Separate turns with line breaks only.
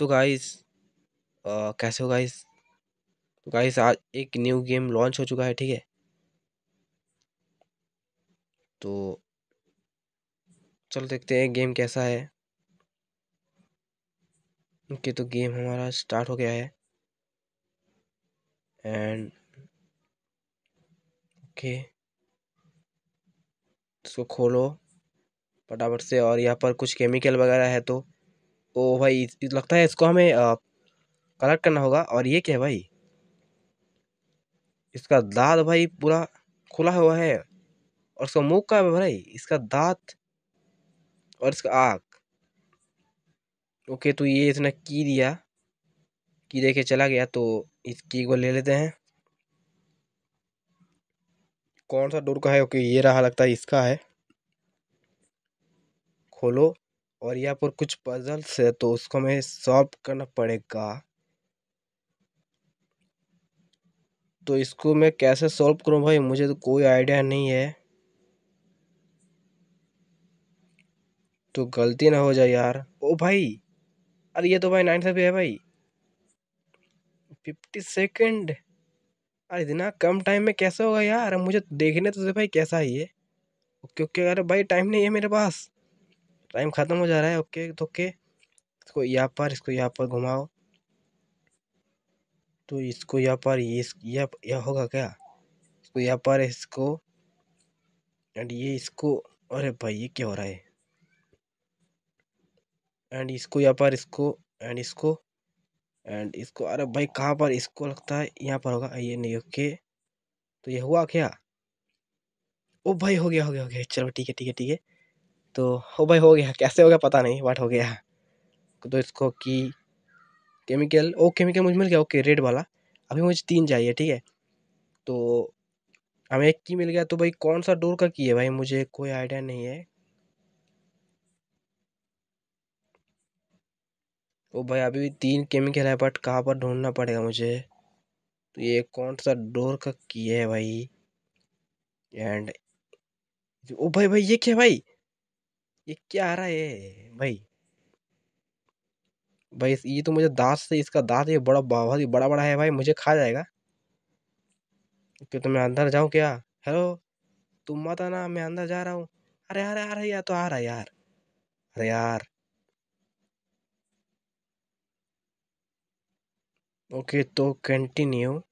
तो गाइस कैसे हो गाइस तो गाइस आज एक न्यू गेम लॉन्च हो चुका है ठीक है तो चलो देखते हैं गेम कैसा है ओके तो गेम हमारा स्टार्ट हो गया है एंड ओके इसको खोलो फटाफट से और यहाँ पर कुछ केमिकल वगैरह है तो ओ तो भाई लगता है इसको हमें कलेक्ट करना होगा और ये क्या है भाई इसका दांत भाई पूरा खुला हुआ है और इसका मुंह का है भाई इसका दांत और इसका आँख ओके तो ये इसने की दिया की दे के चला गया तो इस की को ले लेते हैं कौन सा डोर का है ओके ये रहा लगता है इसका है खोलो और यहाँ पर कुछ पजल्स है तो उसको हमें सॉल्व करना पड़ेगा तो इसको मैं कैसे सॉल्व करूँ भाई मुझे तो कोई आइडिया नहीं है तो गलती ना हो जाए यार ओ भाई अरे ये तो भाई नाइन से है भाई फिफ्टी सेकेंड अरे इतना कम टाइम में कैसे होगा यार मुझे तो देखने तो भाई कैसा है ये ओके ओके अरे भाई टाइम नहीं है मेरे पास टाइम ख़त्म हो जा रहा है ओके तो ओके इसको यहाँ पर इसको यहाँ पर घुमाओ तो इसको यहाँ पर ये यह, होगा क्या इसको यहाँ पर इसको एंड ये इसको अरे भाई ये क्या हो रहा है एंड इसको यहाँ पर इसको एंड इसको एंड इसको अरे भाई कहाँ पर इसको लगता है यहाँ पर होगा ये नहीं ओके तो ये हुआ क्या ओ भाई हो गया हो गया हो गया चलो ठीक है ठीक है ठीक है तो हो भाई हो गया कैसे हो गया पता नहीं बट हो गया तो इसको की केमिकल ओ केमिकल मुझे मिल गया ओके रेड वाला अभी मुझे तीन चाहिए ठीक है तो हमें एक की मिल गया तो भाई कौन सा डोर का की है भाई मुझे कोई आइडिया नहीं है ओ भाई अभी भी तीन केमिकल है बट कहाँ पर ढूंढना पड़ेगा मुझे तो ये कौन सा डोर का की है भाई एंड ओ भाई भाई ये क्या भाई ये क्या आ रहा है भाई भाई ये तो मुझे दांत से इसका दांत ये बड़ा बहुत ही बड़ा बड़ा है भाई मुझे खा जाएगा क्यों तो मैं अंदर जाऊँ क्या हेलो तुम मत आना मैं अंदर जा रहा हूँ अरे अरे रही यार तो आ रहा यार अरे यार ओके तो कंटिन्यू